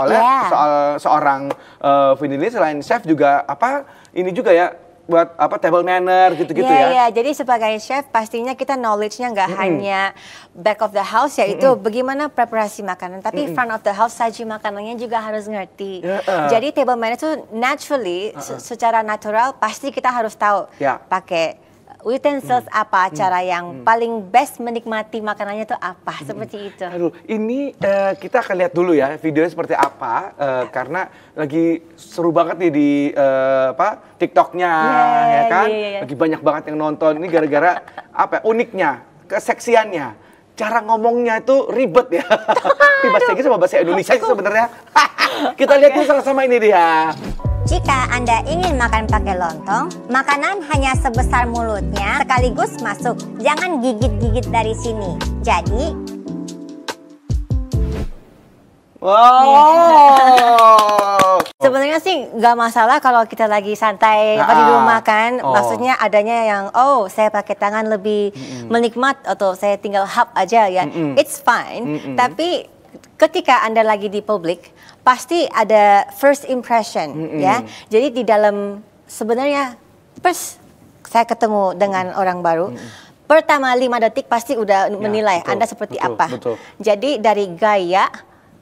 soalnya yeah. soal seorang uh, eh, Vin ini selain chef juga apa ini juga ya buat apa table manner gitu-gitu yeah, ya. Iya, yeah. jadi sebagai chef pastinya kita knowledge-nya nggak mm -hmm. hanya back of the house yaitu mm -hmm. bagaimana preparasi makanan, tapi mm -hmm. front of the house saji makanannya juga harus ngerti. Yeah, ya, uh. Jadi table manner itu naturally uh -uh. secara natural pasti kita harus tahu yeah. pakai utensils hmm. apa hmm. cara hmm. yang hmm. paling best menikmati makanannya itu apa hmm. seperti itu. Aduh, ini uh, kita akan lihat dulu ya videonya seperti apa uh, karena lagi seru banget nih di uh, apa TikToknya yeah, ya kan, yeah, yeah. Iya. lagi banyak banget yang nonton ini gara-gara apa ya, uniknya keseksiannya cara ngomongnya itu ribet ya. tiba bahasa Inggris sama bahasa Indonesia sebenarnya. Kita okay. lihat sama-sama ini dia. Jika Anda ingin makan pakai lontong, makanan hanya sebesar mulutnya sekaligus masuk. Jangan gigit-gigit dari sini. Jadi, Wow. Iya. Sebenarnya sih nggak masalah kalau kita lagi santai nah, di rumah kan. Oh. Maksudnya adanya yang oh saya pakai tangan lebih mm -mm. menikmat atau saya tinggal hap aja ya. Mm -mm. It's fine. Mm -mm. Tapi ketika Anda lagi di publik, pasti ada first impression mm -hmm. ya. Jadi di dalam sebenarnya pers saya ketemu dengan mm -hmm. orang baru. Mm -hmm. Pertama lima detik pasti udah ya, menilai betul, Anda seperti betul, apa. Betul. Jadi dari gaya,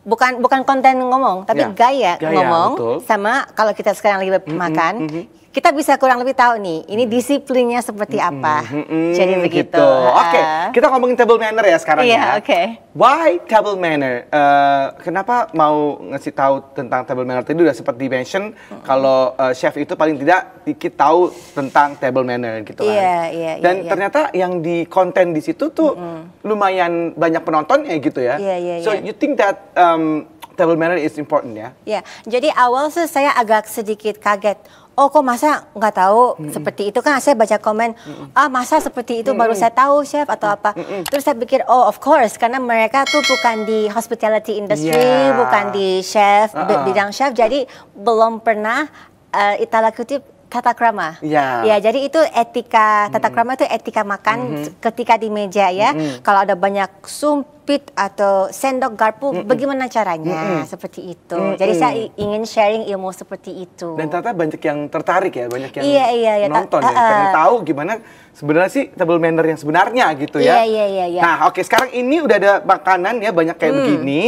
bukan bukan konten ngomong, tapi ya, gaya, gaya ngomong betul. sama kalau kita sekarang lagi mm -hmm, makan, mm -hmm kita bisa kurang lebih tahu nih ini hmm. disiplinnya seperti hmm, apa. Mm -hmm, Jadi hmm, begitu. Gitu. Oke, okay. kita ngomongin table manner ya sekarang yeah, ya. Oke. Okay. Why table manner? Uh, kenapa mau ngasih tahu tentang table manner tadi udah sempat di mention mm -hmm. kalau uh, chef itu paling tidak dikit tahu tentang table manner gitu kan. Iya, iya, yeah, Dan yeah, ternyata yang di konten di situ tuh mm -hmm. lumayan banyak penontonnya gitu ya. Iya, yeah, iya, So iya. you think that um, table manner is important ya. Ya, jadi awal sih saya agak sedikit kaget. Oh kok masa nggak tahu mm -mm. seperti itu kan saya baca komen mm -mm. ah masa seperti itu mm -mm. baru saya tahu chef atau apa mm -mm. terus saya pikir oh of course karena mereka tuh bukan di hospitality industry yeah. bukan di chef uh -uh. bidang chef jadi belum pernah uh, eh, italakutip tata krama. Ya. ya, jadi itu etika tata krama itu etika makan mm -hmm. ketika di meja ya. Mm -hmm. Kalau ada banyak sumpit atau sendok garpu, mm -hmm. bagaimana caranya? Mm -hmm. Seperti itu. Mm -hmm. Jadi saya ingin sharing ilmu seperti itu. Dan ternyata banyak yang tertarik ya, banyak yang iya, iya, iya, nonton ya, uh, pengen eh. tahu gimana sebenarnya sih table manner yang sebenarnya gitu ya. Iya, iya, iya. iya. Nah, oke sekarang ini udah ada makanan ya banyak kayak mm. begini.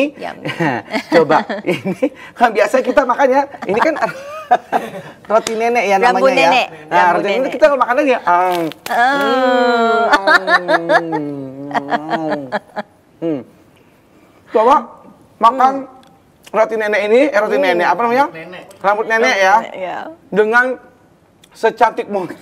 Coba ini kan biasa kita makan ya? Ini kan roti nenek ya namanya Rambu ya. Nenek. Nah, roti nenek. nenek kita kalau makan ya? ang. Oh. Hmm. hmm. Coba makan hmm. roti nenek ini, eh, roti hmm. nenek apa namanya? Nenek. Rambut nenek ya. ya. Dengan secantik mungkin.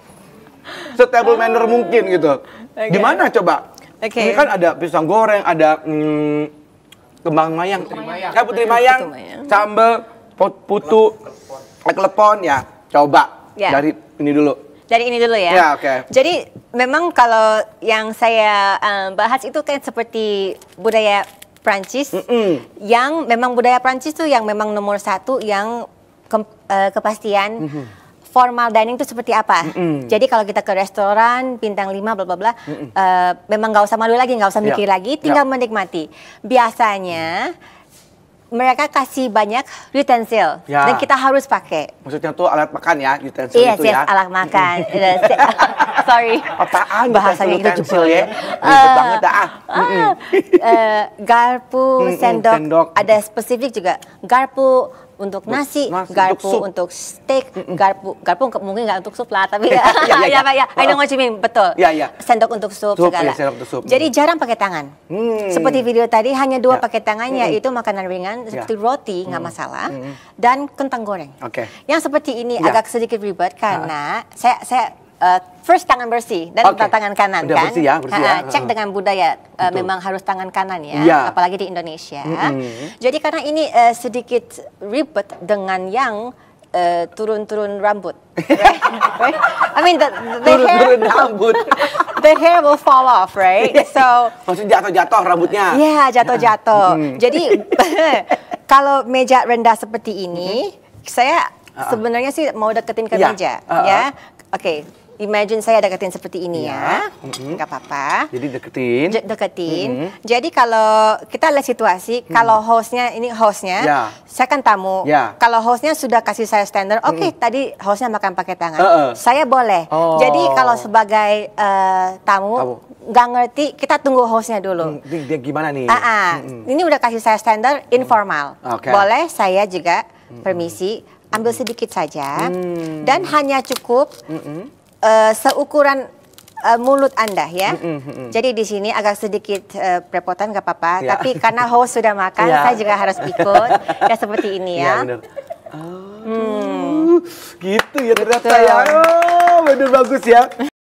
Setable manner mungkin gitu. Okay. Gimana coba? Okay. Ini kan ada pisang goreng, ada mm, kembang mayang, cabut eh, putri mayang, sambal, putu telepon eh, ya coba ya. dari ini dulu dari ini dulu ya. Ya, Okay. Jadi memang kalau yang saya um, bahas itu kan seperti budaya Prancis, mm -mm. yang memang budaya Prancis tuh yang memang nomor satu yang ke, uh, eh, kepastian mm -hmm. formal dining itu seperti apa. Mm -mm. Jadi kalau kita ke restoran bintang lima, bla bla bla, mm -mm. uh, memang nggak usah malu lagi, nggak usah ya. mikir yeah. lagi, tinggal yeah. menikmati. Biasanya mereka kasih banyak utensil ya. dan kita harus pakai. Maksudnya tuh alat makan ya utensil yes, iya, itu yes, ya. alat makan. Sorry. Apaan bahasanya kita ya? ya? Ribet uh, banget ah. Uh, garpu, sendok, sendok, ada spesifik juga. Garpu untuk nasi, nasi garpu untuk, untuk steak, mm -mm. garpu garpu mungkin nggak untuk sup lah, tapi ya, ya, ya, ya, ya, I know what you mean, betul. Ya, ya. Sendok untuk sup, sup segala. Ya, sendok untuk sup. Jadi mm. jarang pakai tangan. Hmm. Seperti video tadi hanya dua ya. pakai tangannya hmm. itu makanan ringan ya. seperti ya. roti nggak hmm. masalah hmm. dan kentang goreng. Oke. Okay. Yang seperti ini ya. agak sedikit ribet karena ya. saya saya uh, first tangan bersih dan okay. tangan kanan Udah kan. Bersih ya, bersih ya. cek dengan budaya uh, memang harus tangan kanan ya, ya. apalagi di Indonesia. Mm -hmm. Jadi karena ini uh, sedikit ribet dengan yang turun-turun uh, rambut. Right? right? I mean the, the turun, hair turun rambut. the hair will fall off, right? So maksudnya jatuh-jatuh rambutnya. Ya, yeah, jatuh-jatuh. Hmm. Jadi kalau meja rendah seperti ini, hmm. saya uh -uh. sebenarnya sih mau deketin ke yeah. meja, uh -uh. ya. Oke. Okay Imagine saya deketin seperti ini iya. ya, ya. Mm-hmm. apa-apa. Jadi deketin. J deketin. Mm-hmm. Jadi kalau kita lihat situasi, mm. kalau hostnya ini hostnya, yeah. saya kan tamu. Yeah. Kalau hostnya sudah kasih saya standar, oke okay, tadi hostnya makan pakai tangan, uh-uh. saya boleh. Oh. Jadi kalau sebagai uh, tamu, tamu nggak ngerti, kita tunggu hostnya dulu. Hmm, dia gimana nih? Mm Hmm. ini udah kasih saya standar mm. informal. Okay. Boleh saya juga permisi ambil sedikit saja hmm. dan hanya cukup. Hmm uh, seukuran uh, mulut Anda ya. Mm -hmm. Jadi di sini agak sedikit uh, eh, prepotan gak apa-apa, yeah. tapi karena host sudah makan, yeah. saya juga harus ikut. ya seperti ini ya. Yeah, ya. Oh, hmm. gitu ya ternyata ya. Betul. ya. Oh, bener bagus ya.